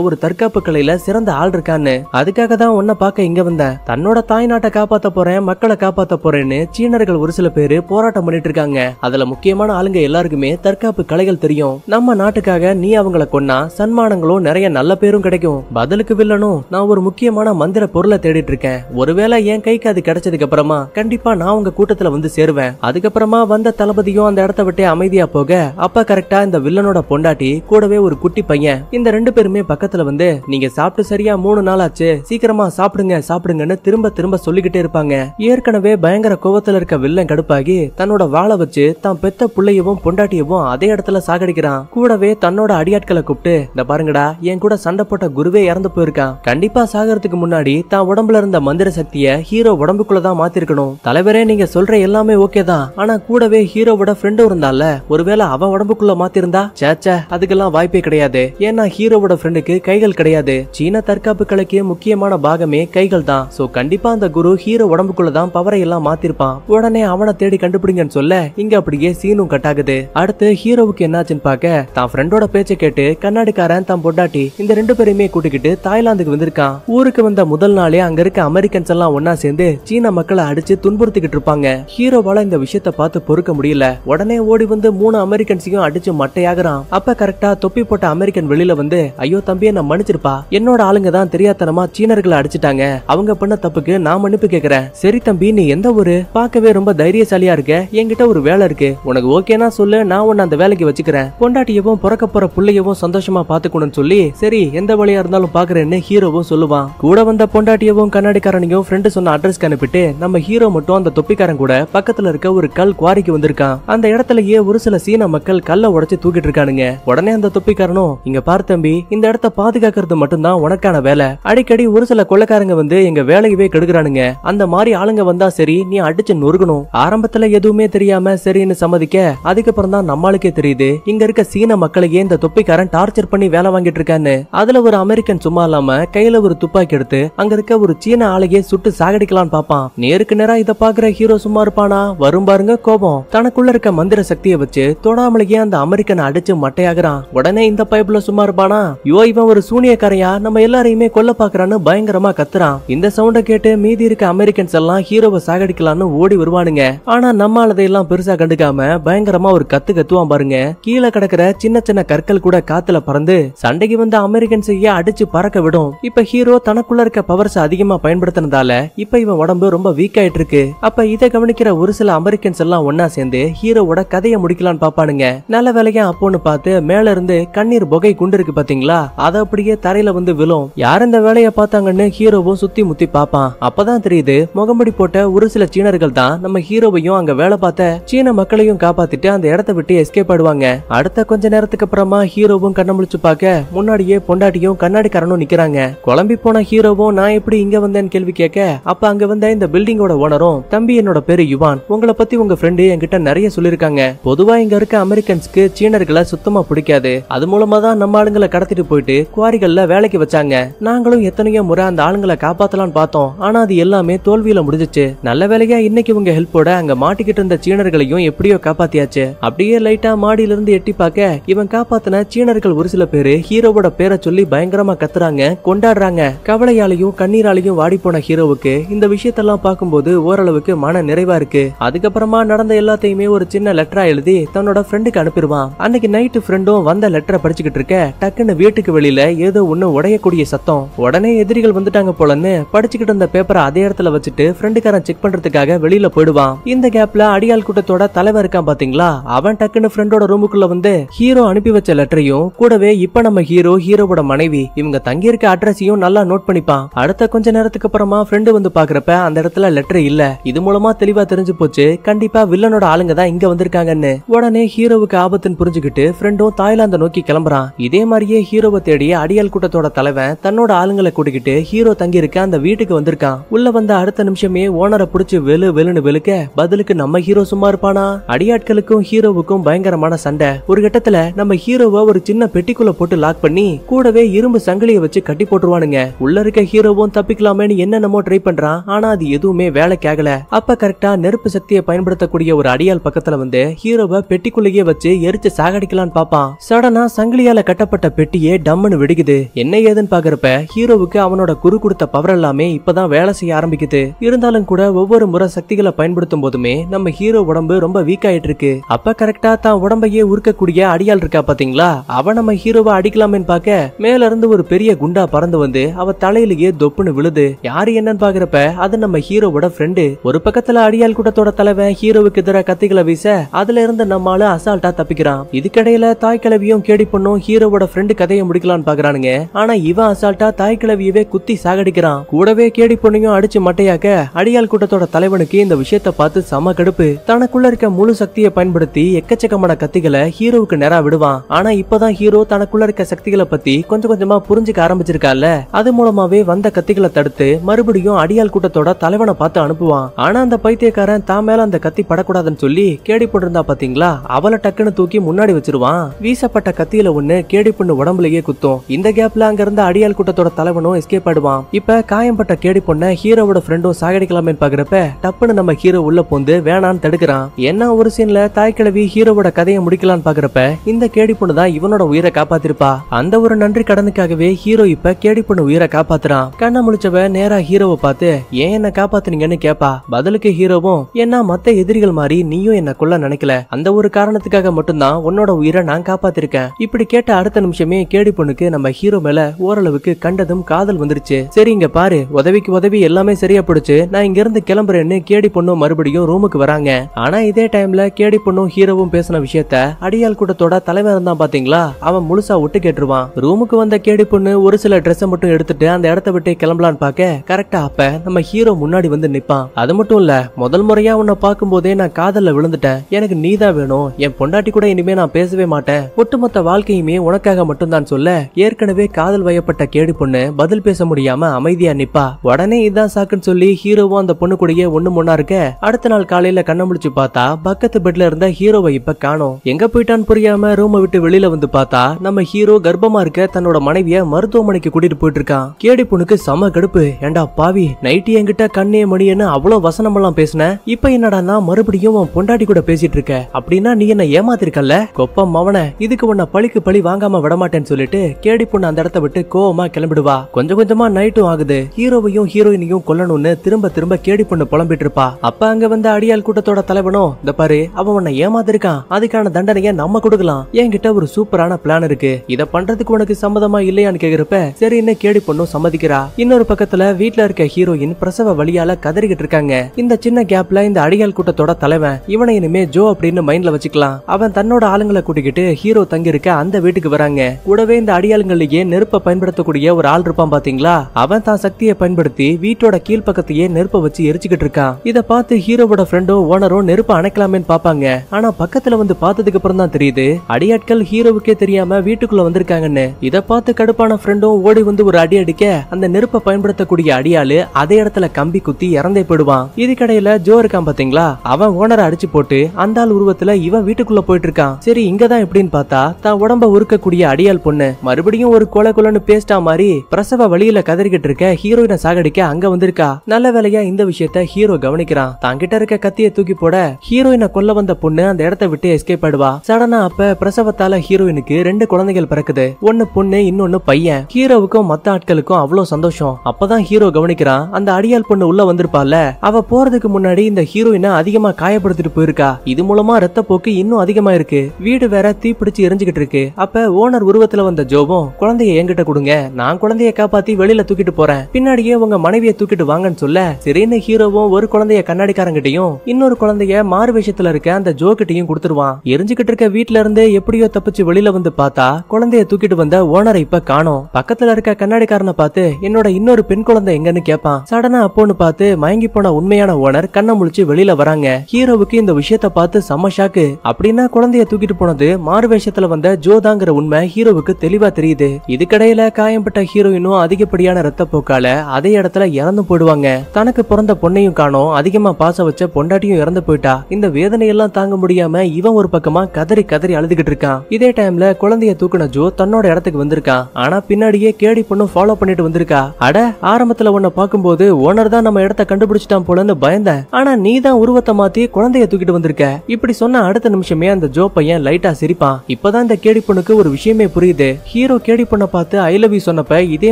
A: ஒரு தற்காப்பு கலையில சிறந்த ஆள் இருக்கான்னு அதுக்காக தான் உன்னை பார்க்க இங்க வந்தேன் தன்னோட தாய் நாட்டை காப்பாத்த போறேன் மக்களை காப்பாத்த போறேன்னு சீனர்கள் ஒரு சில பேரு போராட்டம் பண்ணிட்டு இருக்காங்க அதுல முக்கியமான ஆளுங்க எல்லாருக்குமே தற்காப்பு கலைகள் தெரியும் நம்ம நாட்டுக்காக நீ அவங்கள கொன்னா சன்மானங்களும் நிறைய நல்ல பேரும் கிடைக்கும் பதிலுக்கு வில்லனும் நான் ஒரு முக்கியமான மந்திர பொருளை தேடிட்டு இருக்கேன் ஒருவேளை என் கைக்கு அது கிடைச்சதுக்கு அப்புறமா கண்டிப்பா நான் உங்க கூட்டத்துல வந்து சேருவேன் அதுக்கப்புறமா வந்த தளபதியும் அந்த இடத்த விட்டே அமைதியா போக அப்ப கரெக்டா இந்த வில்லனோட பொண்டாட்டி கூடவே ஒரு குட்டி பையன் இந்த ரெண்டு பேருமே பக்கத்துல வந்து நீங்க சாப்பிட்டு சரியா மூணு நாள் ஆச்சு சீக்கிரமா சாப்பிடுங்க சாப்பிடுங்கன்னு திரும்ப திரும்ப சொல்லிக்கிட்டே இருப்பாங்க ஏற்கனவே பயங்கர கோவத்துல இருக்க வில்லன் கடுப்பாகி தன்னோட வாழை வச்சு தான் பெத்த பிள்ளையவும் பொண்டாட்டியவும் அதே இடத்துல சாகடிக்கிறான் கூடவே தன்னோட அடியாட்களை கூப்பிட்டு இந்த பாருங்கடா என் கூட சண்டை போட்ட குருவே இறந்து போயிருக்கான் கண்டிப்பா சாகிறதுக்கு முன்னாடி தான் உடம்புல இருந்த மந்திர சக்திய ஹீரோ உடம்புக்குள்ளதான் மாத்திருக்கணும் தலைவரே நீங்க சொல்ற எல்லாமே ஓகே தான் ஆனா கூடவே ஹீரோவோட ஃப்ரெண்டும் இருந்தால ஒருவேளை அவன் உடம்புக்குள்ள மாத்திருந்தா சேச்ச அதுக்கெல்லாம் வாய்ப்பே கிடையாது ஏன்னா ஹீரோவோட ஃப்ரெண்டுக்கு கைகள் கிடையாது சீன தற்காப்பு கலைக்கு முக்கியமான பாகமே கைகள் தான் சோ கண்டிப்பா அந்த குரு ஹீரோ உடம்புக்குள்ளதான் பவரை எல்லாம் மாத்திருப்பான் உடனே அவனை தேடி கண்டுபிடிங்கன்னு சொல்ல இங்க அப்படியே சீனும் கட்டாகுது அடுத்து ஹீரோவுக்கு என்னாச்சுன்னு பாக்க தான் ஃப்ரெண்டோட பேச்சை கேட்டு கண்ணாடிக்காரன் தான் பொண்டாட்டி இந்த ரெண்டு பேரையுமே கூட்டிக்கிட்டு பண்ணிட்டு தாய்லாந்துக்கு வந்திருக்கான் ஊருக்கு வந்த முதல் நாளே அங்க இருக்க அமெரிக்கன்ஸ் எல்லாம் ஒன்னா சேர்ந்து சீன மக்களை அடிச்சு துன்புறுத்திக்கிட்டு இருப்பாங்க ஹீரோவால இந்த விஷயத்த பார்த்து பொறுக்க முடியல உடனே ஓடி வந்து மூணு அமெரிக்கன்ஸையும் அடிச்சு மட்டையாகிறான் அப்ப கரெக்டா தொப்பி போட்ட அமெரிக்கன் வெளியில வந்து ஐயோ தம்பியை நான் மன்னிச்சிருப்பா என்னோட ஆளுங்க தான் தெரியாதனமா சீனர்களை அடிச்சிட்டாங்க அவங்க பண்ண தப்புக்கு நான் மன்னிப்பு கேக்குறேன் சரி தம்பி நீ எந்த ஊரு பார்க்கவே ரொம்ப தைரியசாலியா இருக்க என்கிட்ட ஒரு வேலை இருக்கு உனக்கு ஓகேனா சொல்லு நான் உன்னை அந்த வேலைக்கு வச்சுக்கிறேன் பொண்டாட்டியவும் பிறக்க போற பிள்ளையவும் சந்தோஷமா பாத்துக்கணும்னு சொல்லி சரி எந்த வழியா இருந்தாலும் பாக்குறேன்னு ஹீரோவும் சொல்லுவான் கூட வந்த பொண்டாட்டியவும் கண்ணாடிக்காரனையும் ஃப்ரெண்டு சொன்ன அட்ரஸ்க்கு அனுப்பிட்டு நம்ம ஹீரோ மட்டும் அந்த தொப்பிக்காரன் கூட பக்கத்துல இருக்க ஒரு கல் குவாரிக்கு வந்திருக்கான் அந்த இடத்துலயே ஒரு சில சீன மக்கள் கல்ல உடைச்சு தூக்கிட்டு இருக்கானுங்க உடனே அந்த தொப்பிக்காரனும் இங்க பார் தம்பி இந்த இடத்த பாதுகாக்கிறது மட்டும்தான் உனக்கான வேலை அடிக்கடி ஒரு சில கொள்ளக்காரங்க வந்து எங்க வேலையவே கெடுக்கிறானுங்க அந்த மாதிரி ஆளுங்க வந்தா சரி நீ அடிச்சு நொறுக்கணும் ஆரம்பத்துல எதுவுமே தெரியாம சரின்னு சம்மதிக்க அதுக்கப்புறம் தான் நம்மளுக்கே தெரியுது இங்க இருக்க சீன மக்களையே இந்த தொப்பிக்காரன் டார்ச்சர் பண்ணி வேலை வாங்கிட்டு இருக்கான்னு அதுல ஒரு அமெரிக்கன் சும்மா இல்லாம கையில ஒரு துப்பாக்கி எடுத்து அங்க இருக்க ஒரு சீன ஆளையே சுட்டு சாகடிக்கலாம்னு பாப்பான் நேருக்கு நேரா இத பாக்குற ஹீரோ சும்மா இருப்பானா வரும் பாருங்க கோபம் தனக்குள்ள இருக்க மந்திர சக்தியை வச்சு தொடாமலேயே அந்த அமெரிக்கனை அடிச்சு மட்டையாகிறான் உடனே இந்த பைப்ல சும்மா இருப்பானா யோ இவன் ஒரு சூனியக்காரையா நம்ம எல்லாரையுமே கொல்ல பாக்குறான்னு பயங்கரமா கத்துறான் இந்த சவுண்ட கேட்டு மீதி இருக்க அமெரிக்கன்ஸ் எல்லாம் ஹீரோவை சாகடிக்கலாம்னு ஓடி வருவானுங்க ஆனா நம்ம எல்லாம் பெருசா கண்டுக்காம பயங்கரமா ஒரு கத்து கத்துவான் பாருங்க கீழே கிடக்குற சின்ன சின்ன கற்கள் கூட காத்துல பறந்து சண்டைக்கு வந்த அமெரிக்கன்ஸையே அடிச்சு பறக்க விடும் இப்ப ஹீரோ தனக்குள்ள இருக்க பவர்ஸ் அதிகமா பயன்படுத்தினதால இப்ப இவன் உடம்பு ரொம்ப வீக் ஆயிட்டு இருக்கு அப்ப இதை கவனிக்கிற ஒரு சில அமெரிக்கன்ஸ் எல்லாம் ஒன்னா சேர்ந்து ஹீரோவோட கதையை முடிக்கலான்னு பாப்பானுங்க நல்ல வேலையா அப்போன்னு பார்த்து மேல இருந்து கண்ணீர் புகை குண்டு இருக்கு பாத்தீங்களா அத அப்படியே தரையில வந்து விழும் யார் இந்த வேலையை பார்த்தாங்கன்னு ஹீரோவும் சுத்தி முத்தி பாப்பான் அப்பதான் தெரியுது முகமடி போட்ட ஒரு சில சீனர்கள் தான் நம்ம ஹீரோவையும் அங்க வேலை பார்த்த சீன மக்களையும் காப்பாத்திட்டு அந்த இடத்த விட்டு எஸ்கேப் ஆடுவாங்க அடுத்த கொஞ்ச நேரத்துக்கு அப்புறமா ஹீரோவும் கண்ண முடிச்சு பார்க்க முன்னாடியே பொண்டாட்டியும் கண்ணாடி எல்லாரும் நிக்கிறாங்க குழம்பி போன ஹீரோவும் நான் எப்படி இங்க வந்தேன்னு கேள்வி கேட்க அப்ப அங்க வந்த இந்த பில்டிங்கோட ஓனரும் தம்பி என்னோட பேரு யுவான் உங்களை பத்தி உங்க ஃப்ரெண்டு என்கிட்ட நிறைய சொல்லிருக்காங்க பொதுவா இங்க இருக்க அமெரிக்கன்ஸ்க்கு சீனர்களை சுத்தமா பிடிக்காது அது மூலமா தான் நம்ம ஆளுங்களை கடத்திட்டு போயிட்டு குவாரிகள்ல வேலைக்கு வச்சாங்க நாங்களும் எத்தனையோ முறை அந்த ஆளுங்களை காப்பாத்தலாம்னு பார்த்தோம் ஆனா அது எல்லாமே தோல்வியில முடிஞ்சிச்சு நல்ல வேலையா இன்னைக்கு உங்க ஹெல்ப்போட அங்க மாட்டிக்கிட்டு இருந்த சீனர்களையும் எப்படியோ காப்பாத்தியாச்சு அப்படியே லைட்டா மாடியில இருந்து எட்டி பார்க்க இவன் காப்பாத்தின சீனர்கள் ஒரு சில பேரு ஹீரோவோட பேரை சொல்லி பயங்கரமா கத்த நடத்துறாங்க கொண்டாடுறாங்க கவலையாலையும் கண்ணீராலையும் வாடி போன ஹீரோவுக்கு இந்த விஷயத்தெல்லாம் பார்க்கும்போது ஓரளவுக்கு மன நிறைவா இருக்கு அதுக்கப்புறமா நடந்த எல்லாத்தையுமே ஒரு சின்ன லெட்டரா எழுதி தன்னோட ஃப்ரெண்டுக்கு அனுப்பிடுவான் அன்னைக்கு நைட்டு ஃப்ரெண்டும் வந்த லெட்டரை படிச்சுக்கிட்டு இருக்க டக்குன்னு வீட்டுக்கு வெளியில ஏதோ ஒண்ணு உடையக்கூடிய சத்தம் உடனே எதிரிகள் வந்துட்டாங்க போலன்னு படிச்சுக்கிட்டு இருந்த பேப்பரை அதே இடத்துல வச்சுட்டு ஃப்ரெண்டுக்காரன் செக் பண்றதுக்காக வெளியில போயிடுவான் இந்த கேப்ல அடியால் கூட்டத்தோட தலைவர் இருக்கான் பாத்தீங்களா அவன் டக்குன்னு ஃப்ரெண்டோட ரூமுக்குள்ள வந்து ஹீரோ அனுப்பி வச்ச லெட்டரையும் கூடவே இப்ப நம்ம ஹீரோ ஹீரோவோட மனைவி இவங்க அவங்க தங்கியிருக்க அட்ரஸையும் நல்லா நோட் பண்ணிப்பான் அடுத்த கொஞ்ச நேரத்துக்கு அப்புறமா ஃப்ரெண்டு வந்து பாக்குறப்ப அந்த இடத்துல லெட்டர் இல்ல இது மூலமா தெளிவா தெரிஞ்சு போச்சு கண்டிப்பா வில்லனோட ஆளுங்க தான் இங்க வந்திருக்காங்கன்னு உடனே ஹீரோவுக்கு ஆபத்துன்னு புரிஞ்சுக்கிட்டு ஃப்ரெண்டும் தாய்லாந்து நோக்கி கிளம்புறான் இதே மாதிரியே ஹீரோவை தேடி அடியால் கூட்டத்தோட தலைவன் தன்னோட ஆளுங்களை கூட்டிக்கிட்டு ஹீரோ தங்கியிருக்க அந்த வீட்டுக்கு வந்திருக்கான் உள்ள வந்த அடுத்த நிமிஷமே ஓனரை புடிச்சு வெளு வெளுன்னு வெளுக்க பதிலுக்கு நம்ம ஹீரோ சும்மா இருப்பானா அடியாட்களுக்கும் ஹீரோவுக்கும் பயங்கரமான சண்டை ஒரு கட்டத்துல நம்ம ஹீரோவை ஒரு சின்ன பெட்டிக்குள்ள போட்டு லாக் பண்ணி கூடவே இரும்பு சங்க சங்கிலியை வச்சு கட்டி போட்டுருவானுங்க உள்ள இருக்க ஹீரோவும் தப்பிக்கலாமே என்னென்னமோ ட்ரை பண்றான் ஆனா அது எதுவுமே வேலை ஆகல அப்ப கரெக்டா நெருப்பு சக்தியை பயன்படுத்தக்கூடிய ஒரு அடியால் பக்கத்துல வந்து ஹீரோவை பெட்டிக்குள்ளேயே வச்சு எரிச்சு சாகடிக்கலான்னு பாப்பான் சடனா சங்கிலியால கட்டப்பட்ட பெட்டியே டம்முன்னு வெடிக்குது என்ன ஏதுன்னு பாக்குறப்ப ஹீரோவுக்கு அவனோட குரு கொடுத்த பவர் எல்லாமே இப்பதான் வேலை செய்ய ஆரம்பிக்குது இருந்தாலும் கூட ஒவ்வொரு முறை சக்திகளை பயன்படுத்தும் போதுமே நம்ம ஹீரோ உடம்பு ரொம்ப வீக் ஆயிட்டு இருக்கு அப்ப கரெக்டா தான் உடம்பையே உருக்கக்கூடிய அடியால் இருக்கா பாத்தீங்களா அவன் நம்ம ஹீரோவை அடிக்கலாமேன்னு பார்க்க மேல இருந்து ஒரு பெரிய குண்டா பறந்து வந்து அவ தலையிலேயே தொப்புன்னு விழுது யாரு என்னன்னு பாக்குறப்ப அது நம்ம ஹீரோவோட ஃப்ரெண்டு ஒரு பக்கத்துல அடியால் கூட்டத்தோட தலைவன் ஹீரோவுக்கு எதிராக கத்திகளை வீச அதுல இருந்து நம்மால அசால்ட்டா தப்பிக்கிறான் இதுக்கிடையில தாய் கிழவியும் கேடி பொண்ணும் ஹீரோவோட ஃப்ரெண்டு கதையை முடிக்கலான்னு பாக்குறானுங்க ஆனா இவன் அசால்ட்டா தாய் கிழவியவே குத்தி சாகடிக்கிறான் கூடவே கேடி பொண்ணையும் அடிச்சு மட்டையாக்க அடியால் கூட்டத்தோட தலைவனுக்கு இந்த விஷயத்த பார்த்து சம கடுப்பு தனக்குள்ள இருக்க முழு சக்தியை பயன்படுத்தி எக்கச்சக்கமான கத்திகளை ஹீரோவுக்கு நேரா விடுவான் ஆனா இப்பதான் ஹீரோ தனக்குள்ள இருக்க சக்திகளை பத்தி கொஞ்சம் கொஞ்சமா புரிஞ்சு புரிஞ்சுக்க ஆரம்பிச்சிருக்கால அது மூலமாவே வந்த கத்திகளை தடுத்து மறுபடியும் அடியால் கூட்டத்தோட தலைவனை பார்த்து அனுப்புவான் ஆனா அந்த பைத்தியக்காரன் தான் மேல அந்த கத்தி படக்கூடாதுன்னு சொல்லி கேடி போட்டிருந்தா பாத்தீங்களா அவளை டக்குன்னு தூக்கி முன்னாடி வச்சிருவான் வீசப்பட்ட கத்தியில ஒண்ணு கேடி பொண்ணு உடம்புலயே குத்தும் இந்த கேப்ல அங்க இருந்த அடியால் கூட்டத்தோட தலைவனும் எஸ்கேப் ஆடுவான் இப்ப காயம்பட்ட கேடி பொண்ண ஹீரோவோட ஃப்ரெண்டும் சாகடிக்கலாமே பாக்குறப்ப டப்புன்னு நம்ம ஹீரோ உள்ள போந்து வேணான்னு தடுக்கிறான் என்ன ஒரு சீன்ல தாய் கிழவி ஹீரோவோட கதையை முடிக்கலான்னு பாக்குறப்ப இந்த கேடி பொண்ணு தான் இவனோட உயிரை காப்பாத்திருப்பா அந்த ஒரு நன்றி கடனுக்காகவே ஹீரோ இப்ப கேடி பொண்ணு உயிரை காப்பாத்துறான் கண்ண முடிச்சவ நேரா ஹீரோவை பார்த்து ஏன் என்ன காப்பாத்துனீங்கன்னு கேப்பா பதிலுக்கு ஹீரோவும் என்ன மத்த எதிரிகள் மாதிரி நீயும் என்ன கொல்ல நினைக்கல அந்த ஒரு காரணத்துக்காக மட்டும்தான் உன்னோட உயிரை நான் காப்பாத்திருக்கேன் இப்படி கேட்ட அடுத்த நிமிஷமே கேடி பொண்ணுக்கு நம்ம ஹீரோ மேல ஓரளவுக்கு கண்டதும் காதல் வந்துருச்சு சரி இங்க பாரு உதவிக்கு உதவி எல்லாமே சரியா போடுச்சு நான் இங்க இருந்து கிளம்புறேன்னு கேடி பொண்ணும் மறுபடியும் ரூமுக்கு வராங்க ஆனா இதே டைம்ல கேடி பொண்ணும் ஹீரோவும் பேசின விஷயத்த அடியால் கூட்டத்தோட தலைவர் தான் பாத்தீங்களா அவன் முழுசா விட்டு கேட்டுருவான் ரூமுக்கு வந்த கேடி பொண்ணு ஒரு சில ட்ரெஸ்ஸை மட்டும் எடுத்துட்டு அந்த இடத்த விட்டு கிளம்பலான்னு பார்க்க கரெக்டா அப்ப நம்ம ஹீரோ முன்னாடி வந்து நிப்பான் அது மட்டும் இல்ல முதல் முறையா உன்னை பார்க்கும் போதே நான் காதல்ல விழுந்துட்டேன் எனக்கு நீ தான் வேணும் என் பொண்டாட்டி கூட இனிமே நான் பேசவே மாட்டேன் ஒட்டுமொத்த வாழ்க்கையுமே உனக்காக மட்டும்தான் சொல்ல ஏற்கனவே காதல் வயப்பட்ட கேடு பொண்ணு பதில் பேச முடியாம அமைதியா நிப்பா உடனே இதான் சாக்குன்னு சொல்லி ஹீரோவும் அந்த பொண்ணு கூடயே ஒண்ணு ஒன்னா இருக்க அடுத்த நாள் காலையில கண்ணை முடிச்சு பார்த்தா பக்கத்து பெட்ல இருந்த ஹீரோவை இப்ப காணும் எங்க போயிட்டான்னு புரியாம ரூமை விட்டு வெளியில வந்து பார்த்தா நம்ம ஹீரோ கர்ப்பமா இருக்க தன்னோட மனைவிய மருத்துவமனைக்கு கூட்டிட்டு போயிட்டு இருக்கான் கேடி பொண்ணுக்கு செம கடுப்பு ஏண்டா பாவி நைட்டு என்கிட்ட கண்ணே மணி என்ன அவ்வளவு வசனம் எல்லாம் பேசின இப்ப என்னடா மறுபடியும் உன் பொண்டாட்டி கூட பேசிட்டு இருக்க அப்படின்னா நீ என்ன ஏமாத்திருக்கல கொப்பம் மவன இதுக்கு உன்னை பழிக்கு பழி வாங்காம விடமாட்டேன்னு சொல்லிட்டு கேடி பொண்ணு அந்த இடத்த விட்டு கோவமா கிளம்பிடுவா கொஞ்சம் கொஞ்சமா நைட்டும் ஆகுது ஹீரோவையும் ஹீரோயினையும் கொல்லணும்னு திரும்ப திரும்ப கேடி பொண்ணு புலம்பிட்டு இருப்பா அப்ப அங்க வந்த அடியால் கூட்டத்தோட தலைவனும் இந்த பாரு அவன் உன்னை ஏமாத்திருக்கான் அதுக்கான தண்டனையை நம்ம கொடுக்கலாம் என்கிட்ட ஒரு சூப்பரான பிளான் இருக்கு இத பண்றதுக்கு உனக்கு சம்மதமா இல்லையான்னு கேக்குறப்ப சரி என்ன கேடி பொண்ணும் சம்மதிக்கிறா இன்னொரு பக்கத்துல வீட்டுல இருக்க ஹீரோயின் பிரசவ வழியால கதறிக்கிட்டு இருக்காங்க இந்த சின்ன கேப்ல இந்த அடியால் கூட்டத்தோட தலைவன் இவனை இனிமே ஜோ அப்படின்னு மைண்ட்ல வச்சுக்கலாம் அவன் தன்னோட ஆளுங்களை கூட்டிக்கிட்டு ஹீரோ தங்கியிருக்க அந்த வீட்டுக்கு வராங்க கூடவே இந்த அடியாளுங்களையே நெருப்ப பயன்படுத்தக்கூடிய ஒரு ஆள் இருப்பான் பாத்தீங்களா அவன் தான் சக்தியை பயன்படுத்தி வீட்டோட கீழ்ப்பக்கத்தையே நெருப்ப வச்சு எரிச்சுக்கிட்டு இருக்கான் இத பார்த்து ஹீரோவோட ஃப்ரெண்டும் ஓனரும் நெருப்ப அணைக்கலாமேன்னு பாப்பாங்க ஆனா பக்கத்துல வந்து பார்த்ததுக்கு அப்புறம் தான் தெரியுது அடியாட்கள் ஹீரோவுக்கே தெரியாம வீட்டுக்குள்ள வந்திருக்காங்கன்னு இதை பார்த்து கடுப்பா நெருப்பான ஃப்ரெண்டும் ஓடி வந்து ஒரு அடி அடிக்க அந்த நெருப்பை பயன்படுத்தக்கூடிய அடியாளு அதே இடத்துல கம்பி குத்தி இறந்தே இது இதுக்கடையில ஜோ இருக்கான் பாத்தீங்களா அவன் ஓனரை அடிச்சு போட்டு அந்த ஆள் உருவத்துல இவன் வீட்டுக்குள்ள போயிட்டு இருக்கான் சரி இங்கதான் எப்படின்னு பார்த்தா தான் உடம்ப உருக்கக்கூடிய அடியால் பொண்ணு மறுபடியும் ஒரு கொலை கொலன்னு பேசிட்டா மாதிரி பிரசவ வழியில கதறிக்கிட்டு இருக்க ஹீரோயினை சாகடிக்க அங்க வந்திருக்கா நல்ல வேலையா இந்த விஷயத்த ஹீரோ கவனிக்கிறான் தங்கிட்ட இருக்க கத்திய தூக்கி போட ஹீரோயினை கொல்ல வந்த பொண்ணு அந்த இடத்த விட்டு எஸ்கேப் ஆடுவா சடனா அப்ப பிரசவத்தால ஹீரோயினுக்கு ரெண்டு குழந்தைகள் பிறக்குது ஒன்னு பொண்ணு இன்னொன்னு பையன் பையன் ஹீரோவுக்கும் மத்த ஆட்களுக்கும் அவ்வளவு சந்தோஷம் அப்பதான் ஹீரோ கவனிக்கிறான் அந்த அடியால் பொண்ணு உள்ள வந்திருப்பால அவ போறதுக்கு முன்னாடி இந்த ஹீரோயினை அதிகமா காயப்படுத்திட்டு போயிருக்கா இது மூலமா ரத்த போக்கு இன்னும் அதிகமா இருக்கு வீடு வேற தீப்பிடிச்சு எரிஞ்சுக்கிட்டு இருக்கு அப்ப ஓனர் உருவத்துல வந்த ஜோபம் குழந்தைய என்கிட்ட கொடுங்க நான் குழந்தைய காப்பாத்தி வெளியில தூக்கிட்டு போறேன் பின்னாடியே உங்க மனைவிய தூக்கிட்டு வாங்கன்னு சொல்ல சரின்னு ஹீரோவும் ஒரு குழந்தைய கண்ணாடிக்காரங்கிட்டையும் இன்னொரு குழந்தைய மாறு வேஷத்துல இருக்க அந்த ஜோ கிட்டையும் கொடுத்துருவான் எரிஞ்சுகிட்டு இருக்க வீட்டுல இருந்து எப்படியோ தப்பிச்சு வெளியில வந்து பார்த்தா குழந்தைய தூக்கிட்டு வந்த ஓனரை இப்ப காணும் ராணோ பக்கத்துல இருக்க கண்ணாடிக்காரனை பார்த்து என்னோட இன்னொரு பெண் குழந்தை எங்கன்னு கேட்பான் சடனா அப்போன்னு பார்த்து மயங்கி போன உண்மையான ஓனர் கண்ணை முழிச்சு வெளியில வராங்க ஹீரோவுக்கு இந்த விஷயத்த பார்த்து செம்ம ஷாக்கு அப்படின்னா குழந்தைய தூக்கிட்டு போனது மாறு வேஷத்துல வந்த ஜோதாங்கிற உண்மை ஹீரோவுக்கு தெளிவா தெரியுது இதுக்கடையில காயம்பட்ட ஹீரோயினும் அதிகப்படியான ரத்த போக்கால அதே இடத்துல இறந்து போயிடுவாங்க தனக்கு பிறந்த பொண்ணையும் காணும் அதிகமா பாச வச்ச பொண்டாட்டியும் இறந்து போயிட்டா இந்த வேதனையெல்லாம் தாங்க முடியாம இவன் ஒரு பக்கமா கதறி கதறி அழுதுகிட்டு இருக்கான் இதே டைம்ல குழந்தைய தூக்குன ஜோ தன்னோட இடத்துக்கு வந்திருக்கான் ஆனா பின்னாடியே கேடி பொண்ணும் ஃபாலோ பண்ணிட்டு வந்திருக்கா அட ஆரம்பத்துல உன்னை ஓனர் தான் நம்ம இடத்த கண்டுபிடிச்சிட்டான் போலன்னு பயந்தேன் ஆனா நீ தான் உருவத்தை மாத்தி குழந்தைய தூக்கிட்டு வந்திருக்க இப்படி சொன்ன அடுத்த நிமிஷமே அந்த ஜோ பையன் லைட்டா சிரிப்பான் இப்பதான் இந்த கேடி பொண்ணுக்கு ஒரு விஷயமே புரியுது ஹீரோ கேடி பொண்ணை பார்த்து ஐ லவ் யூ சொன்னப்ப இதே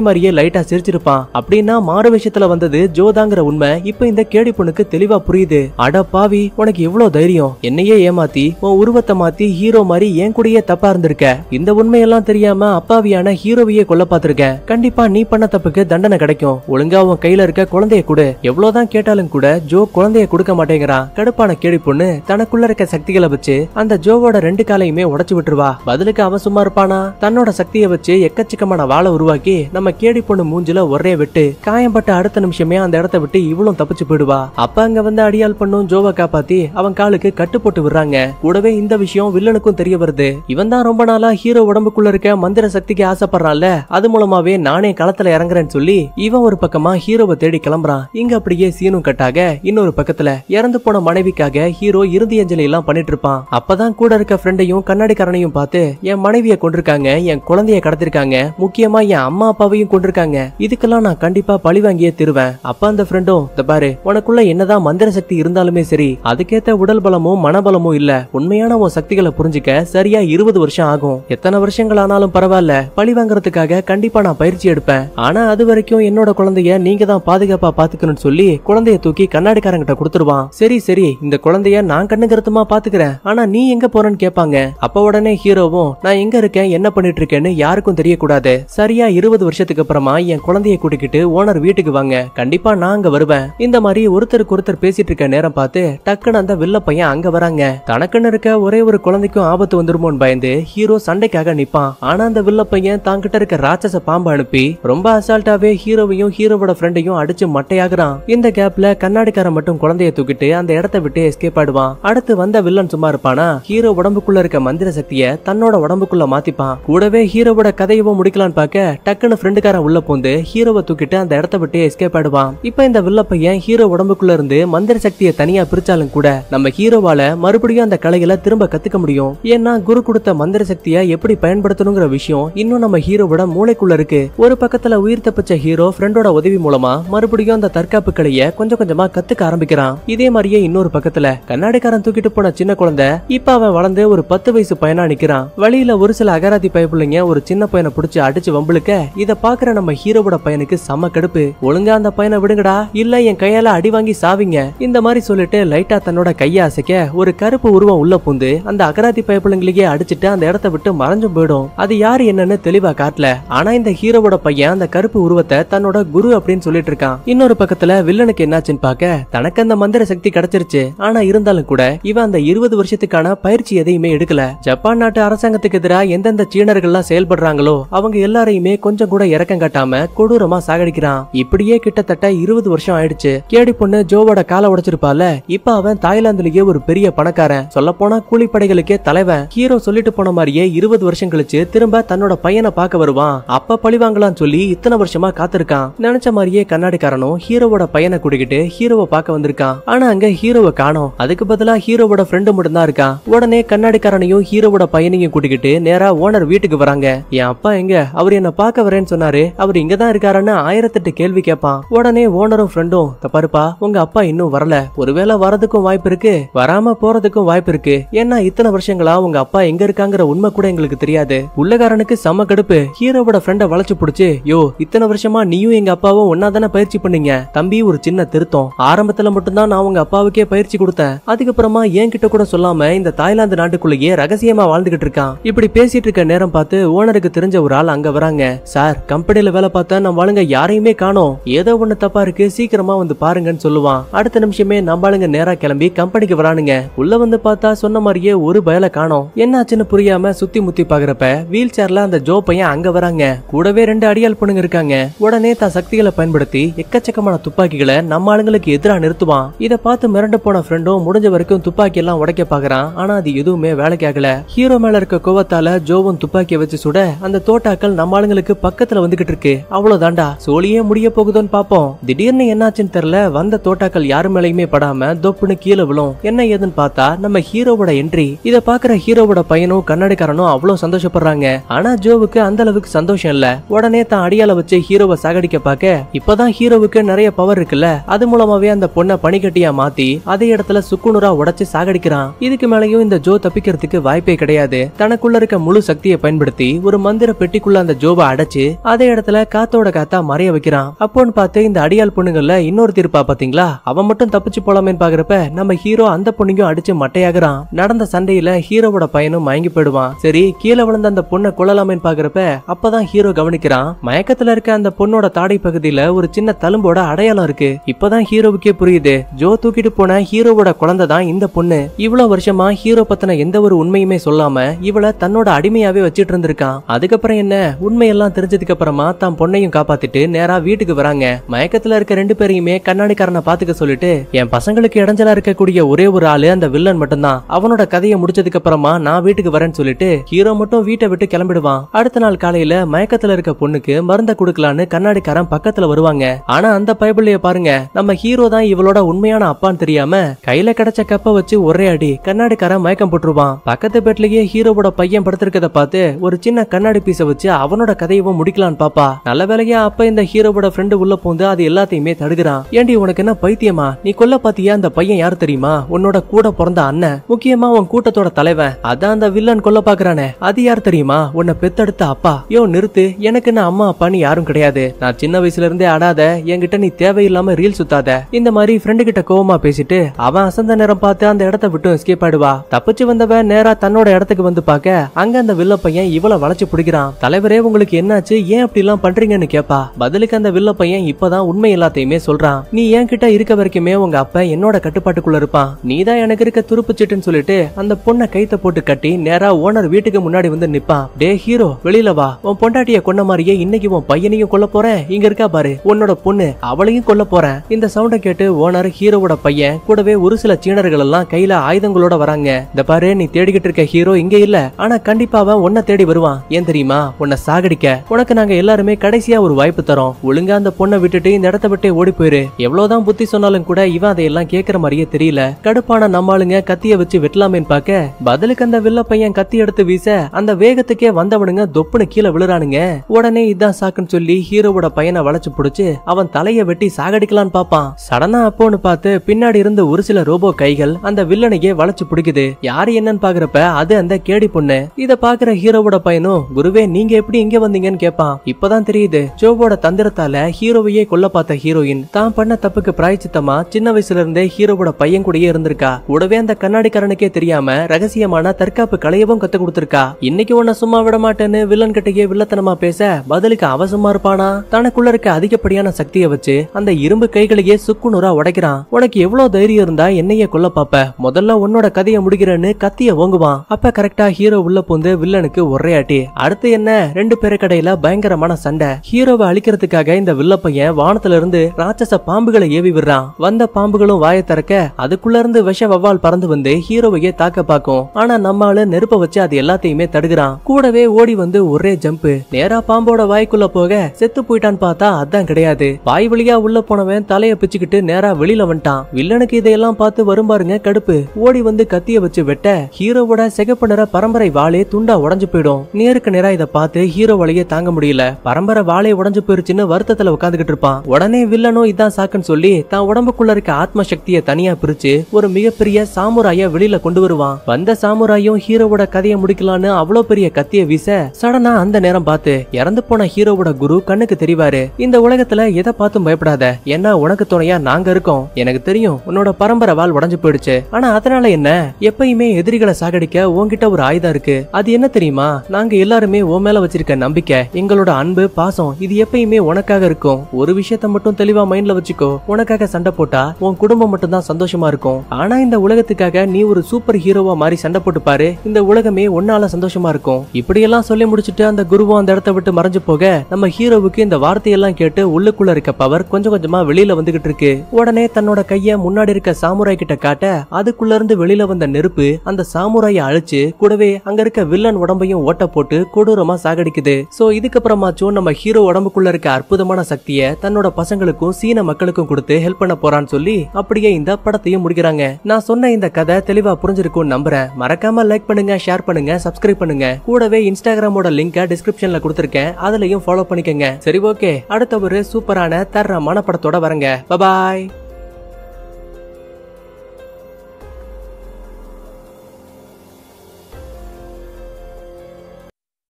A: மாதிரியே லைட்டா சிரிச்சிருப்பான் அப்படின்னா மாறு விஷயத்துல வந்தது ஜோதாங்கிற உண்மை இப்ப இந்த கேடி பொண்ணுக்கு தெளிவா புரியுது அட பாவி உனக்கு எவ்வளவு தைரியம் என்னையே ஏமாத்தி உன் உருவத்தை மாத்தி ஹீரோ மாதிரி என் கூடயே தப்பா இருந்திருக்க இந்த உண்மையெல்லாம் தெரியாம அப்பாவியான ஹீரோவை குருவியை கொல்ல பாத்திருக்க கண்டிப்பா நீ பண்ண தப்புக்கு தண்டனை கிடைக்கும் ஒழுங்கா உன் கையில இருக்க குழந்தைய கொடு எவ்வளவுதான் கேட்டாலும் கூட ஜோ குழந்தைய கொடுக்க மாட்டேங்கிறான் கடுப்பான கேடி பொண்ணு தனக்குள்ள இருக்க சக்திகளை வச்சு அந்த ஜோவோட ரெண்டு காலையுமே உடச்சு விட்டுருவா பதிலுக்கு அவன் சும்மா இருப்பானா தன்னோட சக்தியை வச்சு எக்கச்சக்கமான வாழை உருவாக்கி நம்ம கேடி பொண்ணு மூஞ்சில ஒரே விட்டு காயம்பட்ட அடுத்த நிமிஷமே அந்த இடத்த விட்டு இவ்வளவு தப்பிச்சு போயிடுவா அப்ப அங்க வந்து அடியால் பண்ணும் ஜோவை காப்பாத்தி அவன் காலுக்கு கட்டு போட்டு விடுறாங்க கூடவே இந்த விஷயம் வில்லனுக்கும் தெரிய வருது இவன் தான் ரொம்ப நாளா ஹீரோ உடம்புக்குள்ள இருக்க மந்திர சக்திக்கு ஆசைப்படுறான்ல இருக்கும்ல அது மூலமாவே நானே களத்துல இறங்குறேன்னு சொல்லி இவன் ஒரு பக்கமா ஹீரோவை தேடி கிளம்புறான் இங்க அப்படியே சீனும் கட்டாக இன்னொரு பக்கத்துல இறந்து போன மனைவிக்காக ஹீரோ இறுதி அஞ்சலி எல்லாம் பண்ணிட்டு இருப்பான் அப்பதான் கூட இருக்க ஃப்ரெண்டையும் கண்ணாடிக்காரனையும் பார்த்து என் மனைவியை கொண்டிருக்காங்க என் குழந்தைய கடத்திருக்காங்க முக்கியமா என் அம்மா அப்பாவையும் கொண்டிருக்காங்க இதுக்கெல்லாம் நான் கண்டிப்பா பழி வாங்கியே திருவேன் அப்ப அந்த ஃப்ரெண்டும் இந்த பாரு உனக்குள்ள என்னதான் மந்திர சக்தி இருந்தாலுமே சரி அதுக்கேத்த உடல் பலமும் மனபலமும் இல்ல உண்மையான உன் சக்திகளை புரிஞ்சுக்க சரியா இருபது வருஷம் ஆகும் எத்தனை வருஷங்கள் ஆனாலும் பரவாயில்ல பழி வாங்குறதுக்கு பாதுகாக்கிறதுக்காக கண்டிப்பா நான் பயிற்சி எடுப்பேன் ஆனா அது வரைக்கும் என்னோட குழந்தைய நீங்க தான் பாதுகாப்பா பாத்துக்கணும்னு சொல்லி குழந்தைய தூக்கி கண்ணாடிக்காரங்கிட்ட கொடுத்துருவான் சரி சரி இந்த குழந்தைய நான் கண்ணுகருத்துமா பாத்துக்கிறேன் ஆனா நீ எங்க போறன்னு கேட்பாங்க அப்ப உடனே ஹீரோவும் நான் எங்க இருக்கேன் என்ன பண்ணிட்டு இருக்கேன்னு யாருக்கும் தெரியக்கூடாது சரியா இருபது வருஷத்துக்கு அப்புறமா என் குழந்தைய கூட்டிக்கிட்டு ஓனர் வீட்டுக்கு வாங்க கண்டிப்பா நான் அங்க வருவேன் இந்த மாதிரி ஒருத்தருக்கு ஒருத்தர் பேசிட்டு இருக்க நேரம் பார்த்து டக்குன்னு அந்த வில்ல பையன் அங்க வராங்க தனக்குன்னு இருக்க ஒரே ஒரு குழந்தைக்கும் ஆபத்து வந்துருமோன்னு பயந்து ஹீரோ சண்டைக்காக நிப்பான் ஆனா அந்த வில்ல பையன் தாங்கிட்ட இருக்க ராட்சச பாம்பு அனுப்பி ரொம்ப அசால்ட்டாவே ஹீரோவையும் ஹீரோவோட ஃப்ரெண்டையும் அடிச்சு மட்டையாகிறான் இந்த கேப்ல கண்ணாடிக்கார மட்டும் குழந்தைய தூக்கிட்டு அந்த இடத்த விட்டு எஸ்கேப் ஆடுவான் அடுத்து வந்த வில்லன் சும்மா இருப்பானா ஹீரோ உடம்புக்குள்ள இருக்க மந்திர சக்திய தன்னோட உடம்புக்குள்ள மாத்திப்பான் கூடவே ஹீரோவோட கதையவும் முடிக்கலான்னு பாக்க டக்குன்னு ஃப்ரெண்டுக்காரன் உள்ள போந்து ஹீரோவை தூக்கிட்டு அந்த இடத்த விட்டு எஸ்கேப் ஆடுவான் இப்ப இந்த வில்ல பையன் ஹீரோ உடம்புக்குள்ள இருந்து மந்திர சக்தியை தனியா பிரிச்சாலும் கூட நம்ம ஹீரோவால மறுபடியும் அந்த கலைகளை திரும்ப கத்துக்க முடியும் ஏன்னா குரு கொடுத்த மந்திர சக்தியை எப்படி பயன்படுத்தணுங்கிற விஷயம் இன்னும் நம்ம ஹீரோ விட மூளைக்குள்ள இருக்கு ஒரு பக்கத்துல உயிர் தப்பிச்ச ஹீரோ ஃப்ரெண்டோட உதவி மூலமா மறுபடியும் அந்த தற்காப்பு கலைய கொஞ்சம் கொஞ்சமா கத்துக்க ஆரம்பிக்கிறான் இதே மாதிரியே இன்னொரு பக்கத்துல கண்ணாடிக்காரன் தூக்கிட்டு போன சின்ன குழந்தை இப்ப அவன் வளர்ந்து ஒரு பத்து வயசு பையனா நிக்கிறான் வழியில ஒரு சில அகராதி பிள்ளைங்க ஒரு சின்ன பையனை புடிச்சு அடிச்சு வம்பிழுக்க இத பாக்குற நம்ம ஹீரோவோட பையனுக்கு செம கடுப்பு ஒழுங்கா அந்த பையனை விடுங்கடா இல்ல என் கையால அடி வாங்கி சாவிங்க இந்த மாதிரி சொல்லிட்டு லைட்டா தன்னோட கைய அசைக்க ஒரு கருப்பு உருவம் உள்ள பூந்து அந்த அகராதி பயப்புள்ளைங்களையே அடிச்சிட்டு அந்த இடத்த விட்டு மறைஞ்சும் போயிடும் அது யாரு என்னன்னு தெளிவா காட்டல ஆனா இந்த ஹீரோவோட பையன் அந்த கருப்பு உருவத்தை தன்னோட குரு அப்படின்னு சொல்லிட்டு இருக்கான் இன்னொரு பக்கத்துல வில்லனுக்கு என்னாச்சுன்னு பாக்க தனக்கு அந்த மந்திர சக்தி கிடைச்சிருச்சு ஆனா இருந்தாலும் கூட இவன் அந்த இருபது வருஷத்துக்கான பயிற்சி எதையுமே எடுக்கல ஜப்பான் நாட்டு அரசாங்கத்துக்கு எதிராக எந்தெந்த சீனர்கள்லாம் செயல்படுறாங்களோ அவங்க எல்லாரையுமே கொஞ்சம் கூட இறக்கம் காட்டாம கொடூரமா சாகடிக்கிறான் இப்படியே கிட்டத்தட்ட இருபது வருஷம் ஆயிடுச்சு கேடி பொண்ணு ஜோவோட காலை உடைச்சிருப்பால இப்ப அவன் தாய்லாந்துலயே ஒரு பெரிய பணக்காரன் சொல்ல போனா கூலிப்படைகளுக்கே தலைவன் ஹீரோ சொல்லிட்டு போன மாதிரியே இருபது வருஷம் கழிச்சு திரும்ப தன்னோட பையனை பார்க்க வருவான் அப்ப பழி வாங்கலாம் சொல்லி இத்தனை வருஷமா காத்திருக்கான் நினைச்ச மாதிரியே கண்ணாடிக்காரனும் ஹீரோவோட பையனை கூட்டிக்கிட்டு ஹீரோவை பார்க்க வந்திருக்கான் ஆனா அங்க ஹீரோவை காணோம் அதுக்கு பதிலா ஹீரோவோட ஃப்ரெண்டு மட்டும் தான் இருக்கான் உடனே கண்ணாடிக்காரனையும் ஹீரோவோட பையனையும் கூட்டிக்கிட்டு நேரா ஓனர் வீட்டுக்கு வராங்க என் அப்பா எங்க அவர் என்ன பார்க்க வரேன்னு சொன்னாரு அவர் இங்கதான் இருக்காருன்னு ஆயிரத்தெட்டு கேள்வி கேட்பான் உடனே ஓனரும் ஃப்ரெண்டும் தப்பாருப்பா உங்க அப்பா இன்னும் வரல ஒருவேளை வரதுக்கும் வாய்ப்பு இருக்கு வராம போறதுக்கும் வாய்ப்பு இருக்கு ஏன்னா இத்தனை வருஷங்களா உங்க அப்பா எங்க இருக்காங்கிற உண்மை கூட எங்களுக்கு தெரியாது உள்ளகாரனுக்கு சம கடுப்பு ஹீரோவோட ஃப்ரெண்டை வளைச்சு பிடிச்சி யோ இத்தனை வருஷமா நீயும் எங்க அப்பாவும் ஒன்னா தானே பயிற்சி பண்ணீங்க தம்பி ஒரு சின்ன திருத்தம் ஆரம்பத்துல மட்டும்தான் நான் உங்க அப்பாவுக்கே பயிற்சி கொடுத்தேன் அதுக்கப்புறமா என் கிட்ட கூட சொல்லாம இந்த தாய்லாந்து நாட்டுக்குள்ளேயே ரகசியமா வாழ்ந்துகிட்டு இருக்கான் இப்படி பேசிட்டு இருக்க நேரம் பார்த்து ஓனருக்கு தெரிஞ்ச ஒரு ஆள் அங்க வராங்க சார் கம்பெனில வேலை பார்த்தா நம்ம ஆளுங்க யாரையுமே காணோம் ஏதோ ஒண்ணு தப்பா இருக்கு சீக்கிரமா வந்து பாருங்கன்னு சொல்லுவான் அடுத்த நிமிஷமே நம்ம ஆளுங்க நேரா கிளம்பி கம்பெனிக்கு வரானுங்க உள்ள வந்து பார்த்தா சொன்ன மாதிரியே ஒரு பயல காணோம் என்னாச்சுன்னு புரியாம சுத்தி முத்தி பாக்குறப்ப வீல் சேர்ல அந்த ஜோ பையன் அங்க வராங்க கூடவே ரெண்டு அடியால் பொண்ணுங்க இருக்காங்க உடனே தான் சக்திகளை பயன்படுத்தி எக்கச்சக்கமான துப்பாக்கிகளை நம்ம ஆளுங்களுக்கு எதிராக நிறுத்துவான் இதை பார்த்து மிரண்டு போன ஃப்ரெண்டும் முடிஞ்ச வரைக்கும் துப்பாக்கி எல்லாம் உடைக்க பாக்குறான் ஆனா அது எதுவுமே வேலை ஆகல ஹீரோ மேல இருக்க கோவத்தால ஜோவும் துப்பாக்கியை வச்சு சுட அந்த தோட்டாக்கள் நம்ம ஆளுங்களுக்கு பக்கத்துல வந்துகிட்டு இருக்கு அவ்வளவுதான்டா சோழியே முடிய போகுதோன்னு பாப்போம் திடீர்னு என்னாச்சுன்னு தெரியல வந்த தோட்டாக்கள் யாரு மேலயுமே படாம தொப்புன்னு கீழே விழும் என்ன ஏதுன்னு பார்த்தா நம்ம ஹீரோவோட என்ட்ரி இதை பாக்குற ஹீரோவோட பையனும் கண்ணாடிக்காரனும் அவ்வளவு சந்தோஷப்படுறாங்க ஆனா ஜோவுக்கு அந்த பண்ணதுக்கு சந்தோஷம் இல்ல உடனே தான் அடியால வச்சு ஹீரோவை சாகடிக்க பார்க்க இப்பதான் ஹீரோவுக்கு நிறைய பவர் இருக்குல்ல அது மூலமாவே அந்த பொண்ணை பனிக்கட்டியா மாத்தி அதே இடத்துல சுக்குனூரா உடச்சு சாகடிக்கிறான் இதுக்கு மேலயும் இந்த ஜோ தப்பிக்கிறதுக்கு வாய்ப்பே கிடையாது தனக்குள்ள இருக்க முழு சக்தியை பயன்படுத்தி ஒரு மந்திர பெட்டிக்குள்ள அந்த ஜோவை அடைச்சு அதே இடத்துல காத்தோட காத்தா மறைய வைக்கிறான் அப்போன்னு பார்த்து இந்த அடியால் பொண்ணுங்கள்ல இன்னொரு தீர்ப்பா பாத்தீங்களா அவன் மட்டும் தப்பிச்சு போலாமே பாக்குறப்ப நம்ம ஹீரோ அந்த பொண்ணுக்கும் அடிச்சு மட்டையாகிறான் நடந்த சண்டையில ஹீரோவோட பயனும் மயங்கி போயிடுவான் சரி கீழே விழுந்த அந்த பொண்ணை கொள்ளலாமேன்னு பாக்குறப்ப அப்பதான் ஹீரோ கவனிக்கிறான் மயக்கத்துல இருக்க அந்த பொண்ணோட தாடை பகுதியில ஒரு சின்ன தழும்போட அடையாளம் இருக்கு இப்பதான் ஹீரோவுக்கே புரியுது ஜோ தூக்கிட்டு போன ஹீரோவோட குழந்தை தான் இந்த பொண்ணு இவ்வளவு வருஷமா ஹீரோ பத்தின எந்த ஒரு உண்மையுமே சொல்லாம இவளை தன்னோட அடிமையாவே வச்சிட்டு இருந்திருக்கான் அதுக்கப்புறம் என்ன உண்மையெல்லாம் தெரிஞ்சதுக்கு அப்புறமா தான் பொண்ணையும் காப்பாத்திட்டு நேரா வீட்டுக்கு வராங்க மயக்கத்துல இருக்க ரெண்டு பேரையுமே கண்ணாடிக்காரனை பாத்துக்க சொல்லிட்டு என் பசங்களுக்கு இடைஞ்சலா இருக்கக்கூடிய ஒரே ஒரு ஆளு அந்த வில்லன் மட்டும்தான் அவனோட கதையை முடிச்சதுக்கு அப்புறமா நான் வீட்டுக்கு வரேன்னு சொல்லிட்டு ஹீரோ மட்டும் வீட்டை விட்டு கிளம்பிடுவான் அடுத்த நாள் காலையில மயக்கத்துல இருக்க பொண்ணுக்கு மருந்த கொடுக்கலான்னு கண்ணாடிக்காரன் பக்கத்துல வருவாங்க ஆனா அந்த பைபிளைய பாருங்க நம்ம ஹீரோ தான் இவளோட உண்மையான அப்பான்னு தெரியாம கையில கிடைச்ச கப்ப வச்சு ஒரே அடி கண்ணாடிக்காரன் மயக்கம் போட்டுருவான் பக்கத்து பெட்லயே ஹீரோவோட பையன் படுத்திருக்கத பார்த்து ஒரு சின்ன கண்ணாடி பீச வச்சு அவனோட கதையவும் முடிக்கலான்னு பாப்பா நல்ல வேலையா அப்ப இந்த ஹீரோவோட ஃப்ரெண்டு உள்ள போந்து அது எல்லாத்தையுமே தடுக்கிறான் ஏண்டி உனக்கு என்ன பைத்தியமா நீ கொல்ல பாத்தியா அந்த பையன் யார் தெரியுமா உன்னோட கூட பிறந்த அண்ணன் முக்கியமா உன் கூட்டத்தோட தலைவன் அதான் அந்த வில்லன் கொல்ல பாக்குறானே அது யார் தெரியுமா உன்னை பெத்தெடுத்த அப்பா யோ நிறுத்து எனக்குன்னு அம்மா அப்பான்னு யாரும் கிடையாது நான் சின்ன வயசுல இருந்தே ஆடாத என்கிட்ட நீ தேவையில்லாம ரீல் சுத்தாத இந்த மாதிரி ஃப்ரெண்டு கிட்ட கோவமா பேசிட்டு அவன் அசந்த நேரம் பார்த்து அந்த இடத்த விட்டு எஸ்கேப் ஆடுவா தப்பிச்சு வந்தவன் நேரா தன்னோட இடத்துக்கு வந்து பார்க்க அங்க அந்த வில்ல பையன் இவள வளைச்சு பிடிக்கிறான் தலைவரே உங்களுக்கு என்னாச்சு ஏன் அப்படி எல்லாம் பண்றீங்கன்னு கேப்பா பதிலுக்கு அந்த வில்ல பையன் இப்பதான் உண்மை எல்லாத்தையுமே சொல்றான் நீ என் கிட்ட இருக்க வரைக்குமே உங்க அப்பா என்னோட கட்டுப்பாட்டுக்குள்ள இருப்பான் நீ தான் எனக்கு இருக்க துருப்புச்சிட்டுன்னு சொல்லிட்டு அந்த பொண்ணை கைத்த போட்டு கட்டி நேரா ஓனர் வீட்டுக்கு முன்னாடி வந்து நிப்பான் டே ஹீரோ வெளியில வா வா உன் பொண்டாட்டிய கொன்ன மாதிரியே இன்னைக்கு உன் பையனையும் கொல்ல போறேன் இங்க இருக்கா பாரு உன்னோட பொண்ணு அவளையும் கொல்ல போறேன் இந்த சவுண்ட கேட்டு ஓனர் ஹீரோவோட பையன் கூடவே ஒரு சில சீனர்கள் எல்லாம் கையில ஆயுதங்களோட வராங்க இந்த பாரு நீ தேடிக்கிட்டு இருக்க ஹீரோ இங்க இல்ல ஆனா கண்டிப்பா அவன் தேடி வருவான் ஏன் தெரியுமா உன்னை சாகடிக்க உனக்கு நாங்க எல்லாருமே கடைசியா ஒரு வாய்ப்பு தரோம் ஒழுங்கா அந்த பொண்ணை விட்டுட்டு இந்த இடத்த விட்டு ஓடி போயிரு எவ்வளவுதான் புத்தி சொன்னாலும் கூட இவன் அதையெல்லாம் கேக்குற மாதிரியே தெரியல கடுப்பான நம்மளுங்க கத்திய வச்சு வெட்டலாமேன்னு பாக்க பதிலுக்கு அந்த வில்ல பையன் கத்தி எடுத்து வீச அந்த வேகத்துக்கே வந்தவனுங்க தொப்புனு கீழே விழுறானுங்க உடனே இதான் சாக்குன்னு சொல்லி ஹீரோவோட பையனை வளைச்சு பிடிச்சு அவன் தலைய வெட்டி சாகடிக்கலான்னு பாப்பான் சடனா அப்போன்னு பார்த்து பின்னாடி இருந்த ஒரு சில ரோபோ கைகள் அந்த வில்லனையே வளைச்சு பிடிக்குது யாரு என்னன்னு பாக்குறப்ப அது அந்த கேடி பொண்ணு இத பாக்குற ஹீரோவோட பையனும் குருவே நீங்க எப்படி இங்க வந்தீங்கன்னு கேப்பான் இப்பதான் தெரியுது ஜோவோட தந்திரத்தால ஹீரோவையே கொல்ல பார்த்த ஹீரோயின் தான் பண்ண தப்புக்கு பிராய்ச்சித்தமா சின்ன வயசுல இருந்தே ஹீரோவோட பையன் கூடயே இருந்திருக்கா கூடவே அந்த கண்ணாடிக்காரனுக்கே தெரியாம ரகசியமான தற்காப்பு கலையவும் கத்து கொடுத்திருக்கா இன்னைக்கு உன்ன சும்மா விட மாட்டேன்னு வில்லன் கிட்டயே வில்லத்தனமா பேச பதிலுக்கு அவசமா இருப்பானா தனக்குள்ள இருக்க அதிகப்படியான சக்தியை வச்சு அந்த இரும்பு கைகளையே சுக்குநூறா உடைக்கிறான் உனக்கு எவ்வளவு தைரியம் இருந்தா என்னைய கொல்ல பாப்ப முதல்ல உன்னோட கதையை முடிக்கிறேன்னு கத்திய ஓங்குவான் அப்ப கரெக்டா ஹீரோ உள்ள பூந்து வில்லனுக்கு ஒரே அட்டி அடுத்து என்ன ரெண்டு பேரு கடையில பயங்கரமான சண்டை ஹீரோவை அழிக்கிறதுக்காக இந்த வில்ல பையன் வானத்துல இருந்து ராட்சச பாம்புகளை ஏவி விடுறான் வந்த பாம்புகளும் வாயை திறக்க அதுக்குள்ள இருந்து விஷ வவ்வால் பறந்து வந்து ஹீரோவையே தாக்க பாக்கும் ஆனா நம்மளால நெருப்ப வச்சு அது எல்லாத்தையுமே தடுக்கிறான் கூடவே ஓடி வந்து ஒரே ஒரே ஜம்பு நேரா பாம்போட வாய்க்குள்ள போக செத்து போயிட்டான்னு பார்த்தா அதான் கிடையாது வாய் வழியா உள்ள போனவன் தலைய பிச்சுக்கிட்டு நேரா வெளியில வந்துட்டான் வில்லனுக்கு இதையெல்லாம் பார்த்து வரும் பாருங்க கடுப்பு ஓடி வந்து கத்திய வச்சு வெட்ட ஹீரோவோட சிகப்பு நிற பரம்பரை வாழே துண்டா உடஞ்சு போயிடும் நேருக்கு நேரா இதை பார்த்து ஹீரோ வழியே தாங்க முடியல பரம்பரை வாழை உடஞ்சு போயிருச்சுன்னு வருத்தத்துல உட்காந்துகிட்டு இருப்பான் உடனே வில்லனும் இதான் சாக்குன்னு சொல்லி தான் உடம்புக்குள்ள இருக்க ஆத்ம சக்தியை தனியா பிரிச்சு ஒரு மிகப்பெரிய சாமுராய வெளியில கொண்டு வருவான் வந்த சாமுராயும் ஹீரோவோட கதையை முடிக்கலான்னு அவ்வளவு பெரிய கத்திய வீச சடனா அந்த நேரம் பார்த்து இறந்து போன ஹீரோவோட குரு கண்ணுக்கு தெரிவாரு இந்த உலகத்துல எதை பார்த்தும் பயப்படாத ஏன்னா உனக்கு துணையா நாங்க இருக்கோம் எனக்கு தெரியும் உன்னோட பரம்பரை வாழ் உடஞ்சு போயிடுச்சு ஆனா அதனால என்ன எப்பயுமே எதிரிகளை சாகடிக்க உன்கிட்ட ஒரு ஆயுதம் இருக்கு அது என்ன தெரியுமா நாங்க எல்லாருமே உன் மேல வச்சிருக்க நம்பிக்கை எங்களோட அன்பு பாசம் இது எப்பயுமே உனக்காக இருக்கும் ஒரு விஷயத்த மட்டும் தெளிவா மைண்ட்ல வச்சுக்கோ உனக்காக சண்டை போட்டா உன் குடும்பம் மட்டும் தான் சந்தோஷமா இருக்கும் ஆனா இந்த உலகத்துக்காக நீ ஒரு சூப்பர் ஹீரோவா மாதிரி சண்டை போட்டு பாரு இந்த உலகமே உன்னால சந்தோஷமா இருக்கும் இப்படி எல்லாம் சொல்லி முடிச்சுட்டு அந்த குருவும் அந்த இடத்த விட்டு மறைஞ்சு போக நம்ம ஹீரோவுக்கு இந்த வார்த்தையெல்லாம் கேட்டு உள்ளுக்குள்ள இருக்க பவர் கொஞ்சம் கொஞ்சமா வெளியில வந்துகிட்டு இருக்கு உடனே தன்னோட கைய முன்னாடி இருக்க சாமுராய் கிட்ட காட்ட அதுக்குள்ள இருந்து வெளியில வந்த நெருப்பு அந்த சாமுராய அழிச்சு கூடவே அங்க இருக்க வில்லன் உடம்பையும் ஓட்ட போட்டு கொடூரமா சாகடிக்குது சோ இதுக்கப்புறமாச்சும் நம்ம ஹீரோ உடம்புக்குள்ள இருக்க அற்புதமான சக்தியை தன்னோட பசங்களுக்கும் சீன மக்களுக்கும் கொடுத்து ஹெல்ப் பண்ண போறான்னு சொல்லி அப்படியே இந்த படத்தையும் முடிக்கிறாங்க நான் சொன்ன இந்த கதை தெளிவா புரிஞ்சிருக்கும் நம்புறேன் மறக்காம லைக் பண்ணுங்க ஷேர் பண்ணுங்க சப்ஸ்கிரைப் பண்ணுங்க கூடவே இன்ஸ்டாகிராமோட லிங்க் லிங்கை டிஸ்கிரிப்ஷன்ல கொடுத்துருக்கேன் அதுலயும் ஃபாலோ பண்ணிக்கங்க சரி ஓகே அடுத்த ஒரு சூப்பரான தர்ற மனப்படத்தோட வரங்க பபாய்